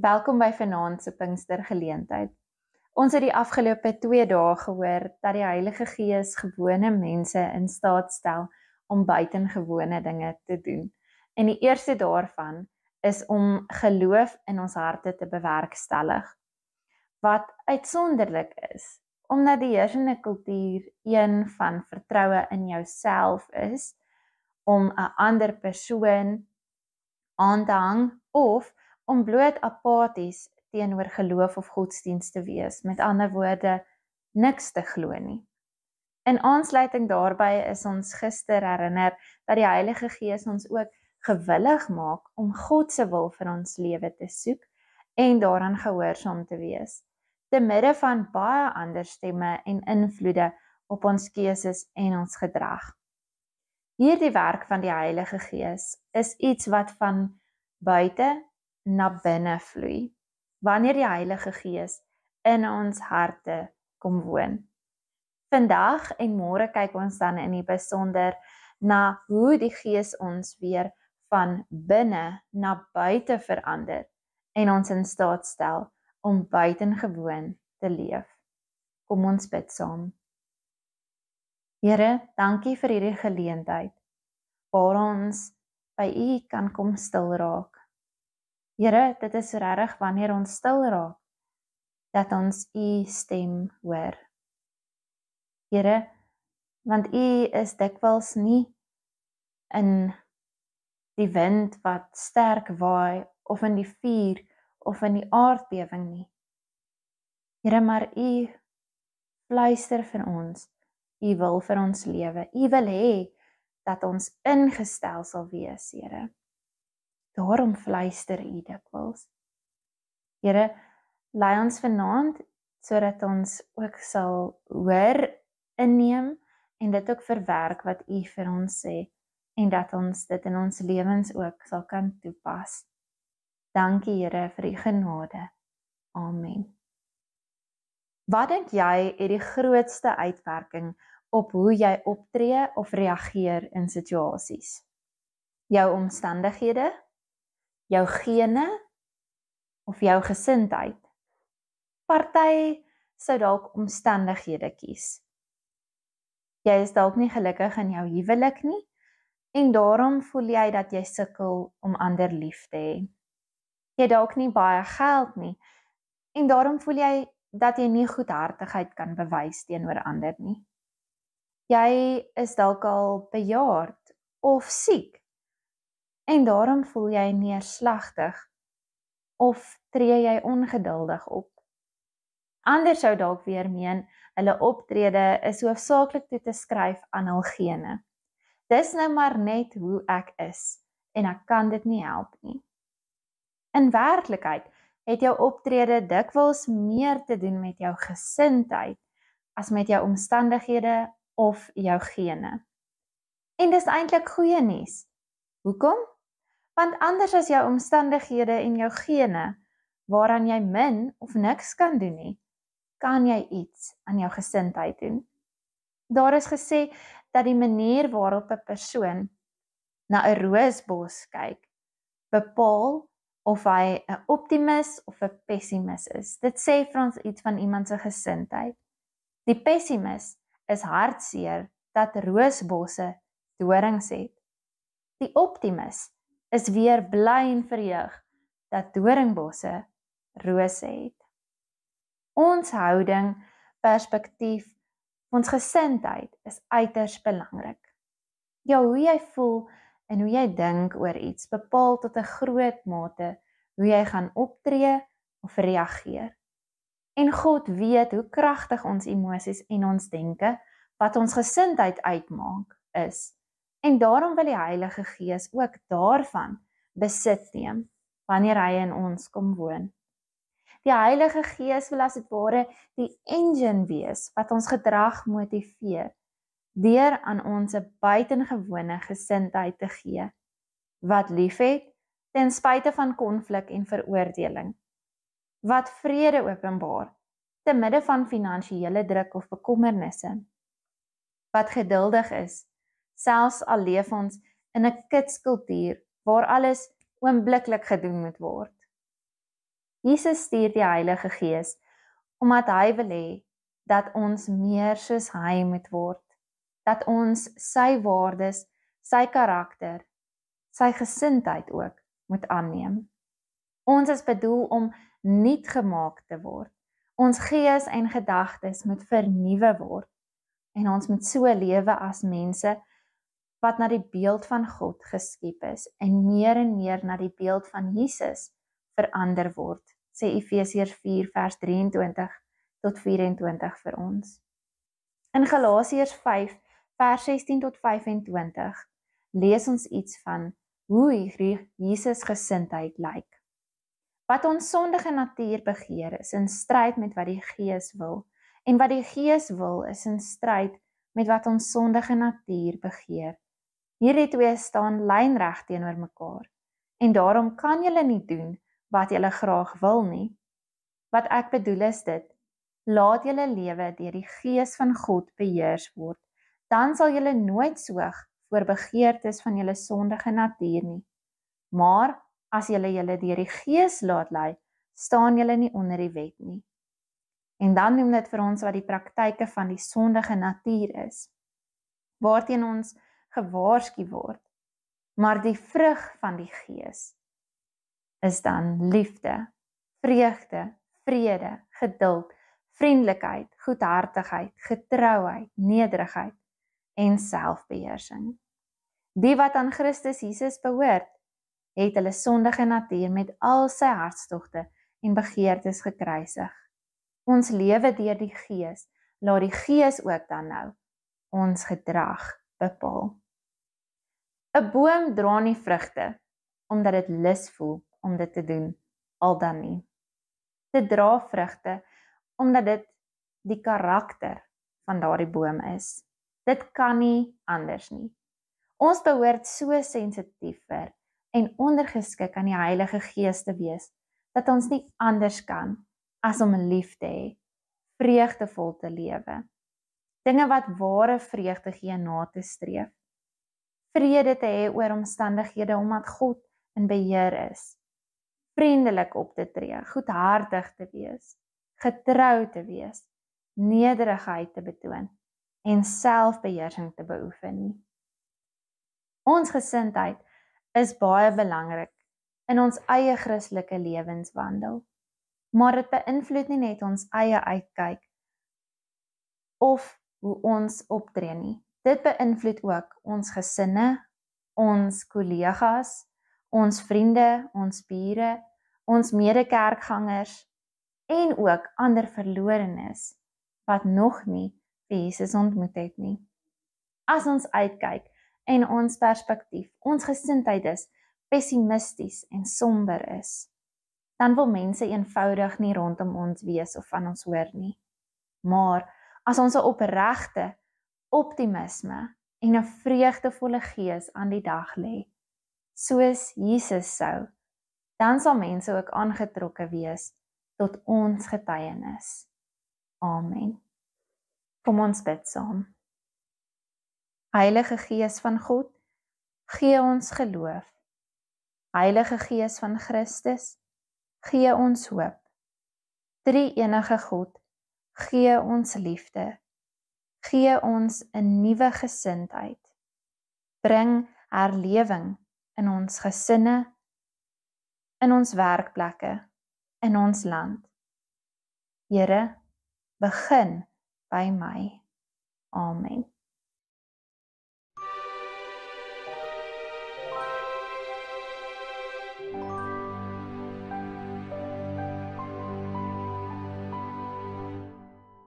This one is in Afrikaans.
Welkom by vanaand se Pinkstergeleentheid. Ons het die afgelope 2 dae gehoor dat die Heilige Gees gewone mense in staat stel om buitengewone dinge te doen. En die eerste daarvan is om geloof in ons harte te bewerkstellig. Wat uitsonderlik is, omdat die heersende kultuur een van vertroue in jouself is om 'n ander persoon aan te hang of om bloot apaties teenoor geloof of godsdienst te wees, met ander woorde niks te glo nie. In aansluiting daarbey is ons gister herinner dat die Heilige Gees ons ook gewillig maak om God se wil vir ons lewe te soek en daaraan gehoorsaam te wees te midde van baie ander stemme en invloede op ons keuses en ons gedrag. Hierdie werk van die Heilige Gees is iets wat van buite na binne vloei wanneer die Heilige Gees in ons harte kom woon. Vandag en môre kyk ons dan in die besonder na hoe die Gees ons weer van binne na buite verander en ons in staat stel om buitengewoon te leef. Kom ons bid saam. Here, dankie vir hierdie geleentheid waar ons by U kan kom stil raak Here, dit is regtig wanneer ons stil raak dat ons u stem hoor. Here, want u is dikwels nie in die wind wat sterk waai of in die vuur of in die aardbewing nie. Here, maar u fluister vir ons. U wil vir ons lewe. U wil hê dat ons ingestel sal wees, Here. Daarom fluister U dikwels. Here, lei ons vanaand sodat ons ook sal hoor, inneem en dit ook verwerk wat U vir ons sê en dat ons dit in ons lewens ook sal kan toepas. Dankie Here vir U genade. Amen. Wat dink jy het die grootste uitwerking op hoe jy optree of reageer in situasies? Jou omstandighede? jou gene of jou gesindheid. Party sou dalk omstandighede kies. Jy is dalk nie gelukkig in jou huwelik nie en daarom voel jy dat jy sukkel om ander lief te hê. Jy dalk nie baie geld nie en daarom voel jy dat jy nie goedhartigheid kan bewys teenoor ander nie. Jy is dalk al bejaard of siek en daarom voel jy neerslagtig of tree jy ongeduldig op. Ander sou dalk weer meen hulle optrede is hoofsaaklik toe te skryf aan hul gene. Dis nou maar net hoe ek is en ek kan dit nie help nie. In werklikheid het jou optrede dikwels meer te doen met jou gesindheid as met jou omstandighede of jou gene. En dis eintlik goeie nuus. Hoekom? want anders as jou omstandighede en jou gene waaraan jy min of niks kan doen nie, kan jy iets aan jou gesindheid doen. Daar is gesê dat die manier waarop 'n persoon na 'n roosbos kyk, bepaal of hy 'n optimis of 'n pessimis is. Dit sê vir ons iets van iemand se gesindheid. Die pessimis is hartseer dat roosbosse dorings het. Die optimis is weer bly en verheug dat doringbosse rose het. Ons houding, perspektief, ons gesindheid is uiters belangrik. Ja, hoe jy voel en hoe jy dink oor iets bepaal tot 'n groot mate hoe jy gaan optree of reageer. En God weet hoe kragtig ons emosies en ons denke wat ons gesindheid uitmaak is. En daarom wil die Heilige Gees ook daarvan besit neem wanneer hy in ons kom woon. Die Heilige Gees wil as dit ware die engine wees wat ons gedrag motiveer deur aan ons 'n buitengewone gesindheid te gee wat liefhet ten spyte van konflik en veroordeling wat vrede openbaar te midde van finansiële druk of bekommernisse wat geduldig is selfs al leef ons in 'n kitskultuur waar alles oombliklik gedoen moet word. Jesus stuur die Heilige Gees omdat hy wil hê dat ons meer soos hy moet word, dat ons sy waardes, sy karakter, sy gesindheid ook moet aanneem. Ons is bedoel om nuut gemaak te word. Ons gees en gedagtes moet vernuwe word en ons moet so lewe as mense wat na die beeld van God geskep is en meer en meer na die beeld van Jesus verander word, sê Efesiërs 4 vers 23 tot 24 vir ons. In Galasiërs 5 vers 16 tot 25 lees ons iets van hoe Jesus gesindheid lyk. Wat ons sondige natuur begeer is in stryd met wat die Gees wil en wat die Gees wil is in stryd met wat ons sondige natuur begeer. Hierdie twee staan lynreg teenoor mekaar. En daarom kan julle nie doen wat julle graag wil nie. Wat ek bedoel is dit: laat julle lewe deur die gees van God beheers word, dan sal julle nooit soeg voor begeertes van julle sondige natuur nie. Maar as julle julle deur die gees laat lei, staan julle nie onder die wet nie. En dan noem dit vir ons wat die praktyke van die sondige natuur is. Waarteen ons gewaarsku word. Maar die vrug van die Gees is dan liefde, vreugde, vrede, geduld, vriendelikheid, goedhartigheid, getrouheid, nederigheid en selfbeheersing. Die wat aan Christus Jesus behoort, het hulle sondige natuur met al sy hartstogte en begeertes gekruisig. Ons lewe deur die Gees, laat die Gees ook dan nou ons gedrag bepaal. 'n Boom dra nie vrugte omdat dit lus voel om dit te doen al dan nie. Dit dra vrugte omdat dit die karakter van daardie boom is. Dit kan nie anders nie. Ons behoort so sensitief vir en ondergeskik aan die Heilige Gees te wees dat ons nie anders kan as om lief te hê, vreugdevol te lewe dinge wat ware vreugde gee na te streef. Vrede te hê oor omstandighede omdat God in beheer is. Vriendelik op te tree, goedhartig te wees, getrou te wees, nederigheid te betoon en selfbeheersing te beoefen. Ons gesindheid is baie belangrik in ons eie Christelike lewenswandel. Maar dit beïnvloed nie net ons eie uitkyk of hoe ons optree nie. Dit beïnvloed ook ons gesinne, ons kollegas, ons vriende, ons bure, ons medekerkgangers en ook ander verlorenes wat nog nie vir Jesus ontmoet het nie. As ons uitkyk en ons perspektief, ons gesindheid is pessimisties en somber is, dan wil mense eenvoudig nie rondom ons wees of van ons hoor nie. Maar as ons 'n opregte optimisme en 'n vreugdevolle gees aan die dag lê soos Jesus sou dan sal mense ook aangetrokke wees tot ons getuienis. Amen. Kom ons bid saam. Heilige Gees van God, gee ons geloof. Heilige Gees van Christus, gee ons hoop. Drie enige God, gee ons liefde. Gee ons 'n nuwe gesindheid. Bring herlewing in ons gesinne, in ons werkplekke, in ons land. Here, begin by my. Amen.